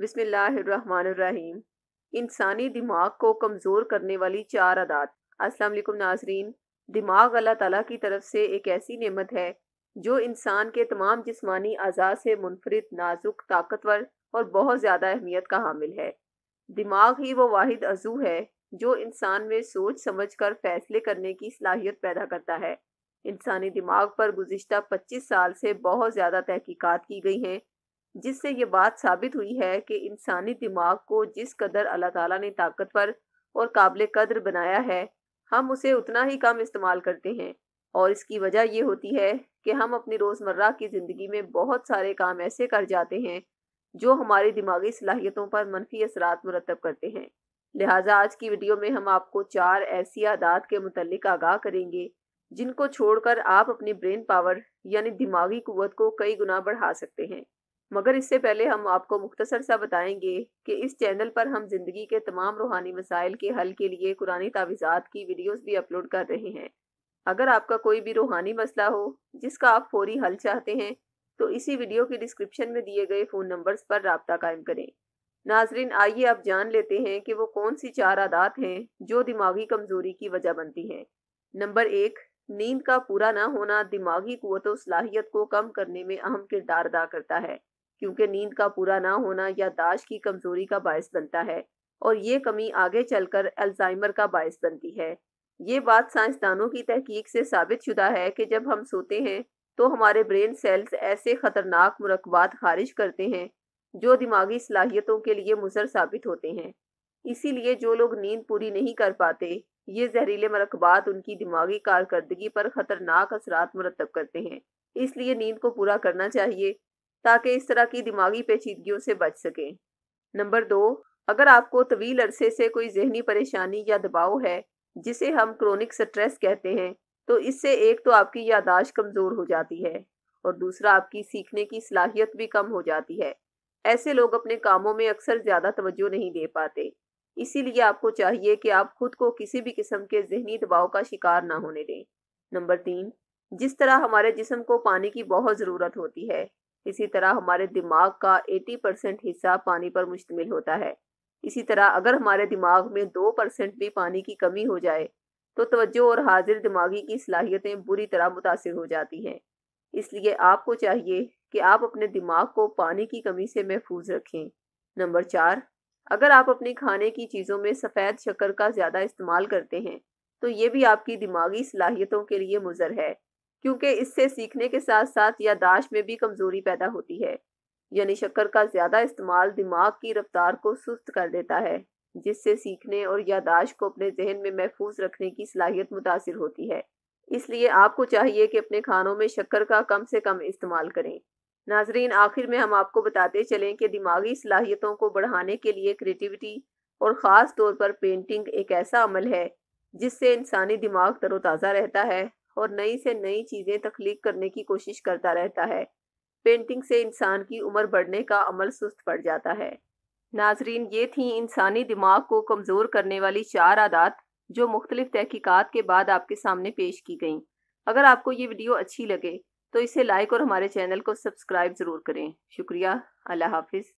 बिस्मिल्लाहिर्रहमानिर्रहीम इंसानी दिमाग को कमज़ोर करने वाली चार अदात अस्सलाम वालेकुम नाजरीन दिमाग अल्लाह ताला की तरफ से एक ऐसी नेमत है जो इंसान के तमाम जिस्मानी अज़ा से मुनफरद नाजुक ताकतवर और बहुत ज़्यादा अहमियत का हामिल है दिमाग ही वो वाहिद अजू है जो इंसान में सोच समझ कर फैसले करने की सलाहियत पैदा करता है इंसानी दिमाग पर गुज्त पच्चीस साल से बहुत ज़्यादा तहकीक़ात की गई हैं जिससे ये बात साबित हुई है कि इंसानी दिमाग को जिस कदर अल्लाह ताला ने ताकतवर और काबिल कदर बनाया है हम उसे उतना ही कम इस्तेमाल करते हैं और इसकी वजह यह होती है कि हम अपनी रोज़मर्रा की ज़िंदगी में बहुत सारे काम ऐसे कर जाते हैं जो हमारी दिमागी सलाहियतों पर मनफी असरात मरतब करते हैं लिहाजा आज की वीडियो में हम आपको चार ऐसी आदात के मतलब आगाह करेंगे जिनको छोड़कर आप अपनी ब्रेन पावर यानी दिमागी कुत को कई गुना बढ़ा सकते हैं मगर इससे पहले हम आपको मुख्तसर सा बताएंगे कि इस चैनल पर हम जिंदगी के तमाम रूहानी मसाइल के हल के लिए कुरानी तावीज़ात की वीडियोस भी अपलोड कर रहे हैं अगर आपका कोई भी रूहानी मसला हो जिसका आप फौरी हल चाहते हैं तो इसी वीडियो के डिस्क्रिप्शन में दिए गए फ़ोन नंबर्स पर रबता कायम करें नाजरीन आइए आप जान लेते हैं कि वो कौन सी चार आदात हैं जो दिमागी कमज़ोरी की वजह बनती हैं नंबर एक नींद का पूरा ना होना दिमागी कुत सलाहियत को कम करने में अहम किरदार अदा करता है क्योंकि नींद का पूरा ना होना यादाश्त की कमजोरी का बायस बनता है और ये कमी आगे चलकर अल्जाइमर का बायस बनती है ये बात साइंसदानों की तहकीक से साबित शुदा है कि जब हम सोते हैं तो हमारे ब्रेन सेल्स ऐसे ख़तरनाक मरकबात खारिज करते हैं जो दिमागी सलाहियतों के लिए मुजर साबित होते हैं इसीलिए जो लोग नींद पूरी नहीं कर पाते ये जहरीले मरकबात उनकी दिमागी कारकर्दगी पर ख़तरनाक असरात मुरतब करते हैं इसलिए नींद को पूरा करना चाहिए ताकि इस तरह की दिमागी पेचीदगियों से बच सके नंबर दो अगर आपको तवील अरसे से कोई जहनी परेशानी या दबाव है जिसे हम क्रोनिक स्ट्रेस कहते हैं तो इससे एक तो आपकी यादाश्त कमज़ोर हो जाती है और दूसरा आपकी सीखने की सलाहियत भी कम हो जाती है ऐसे लोग अपने कामों में अक्सर ज़्यादा तवज्जो नहीं दे पाते इसीलिए आपको चाहिए कि आप खुद को किसी भी किस्म के जहनी दबाव का शिकार ना होने दें नंबर तीन जिस तरह हमारे जिसम को पानी की बहुत ज़रूरत होती है इसी तरह हमारे दिमाग का 80 परसेंट हिस्सा पानी पर मुश्तमिल होता है इसी तरह अगर हमारे दिमाग में दो परसेंट भी पानी की कमी हो जाए तो तवज्जो और हाजिर दिमागी की सलाहियतें बुरी तरह मुतासर हो जाती हैं इसलिए आपको चाहिए कि आप अपने दिमाग को पानी की कमी से महफूज रखें नंबर चार अगर आप अपने खाने की चीज़ों में सफ़ेद शक्कर का ज़्यादा इस्तेमाल करते हैं तो ये भी आपकी दिमागी सलाहियतों के लिए मुजर है क्योंकि इससे सीखने के साथ साथ यादाश्त में भी कमजोरी पैदा होती है यानी शक्कर का ज्यादा इस्तेमाल दिमाग की रफ्तार को सुस्त कर देता है जिससे सीखने और यादाश्त को अपने जहन में महफूज रखने की सलाहियत मुतासर होती है इसलिए आपको चाहिए कि अपने खानों में शक्कर का कम से कम इस्तेमाल करें नाजरीन आखिर में हम आपको बताते चलें कि दिमागी सलाहियतों को बढ़ाने के लिए क्रिएटिविटी और ख़ास तौर पर पेंटिंग एक ऐसा अमल है जिससे इंसानी दिमाग तरोताज़ा रहता है और नई से नई चीज़ें तख्लीक करने की कोशिश करता रहता है पेंटिंग से इंसान की उम्र बढ़ने का अमल सुस्त पड़ जाता है नाजरीन ये थी इंसानी दिमाग को कमज़ोर करने वाली चार आदात जो मुख्तलिफ तहकीक़ात के बाद आपके सामने पेश की गई अगर आपको ये वीडियो अच्छी लगे तो इसे लाइक और हमारे चैनल को सब्सक्राइब ज़रूर करें शुक्रिया अल्लाह हाफिज़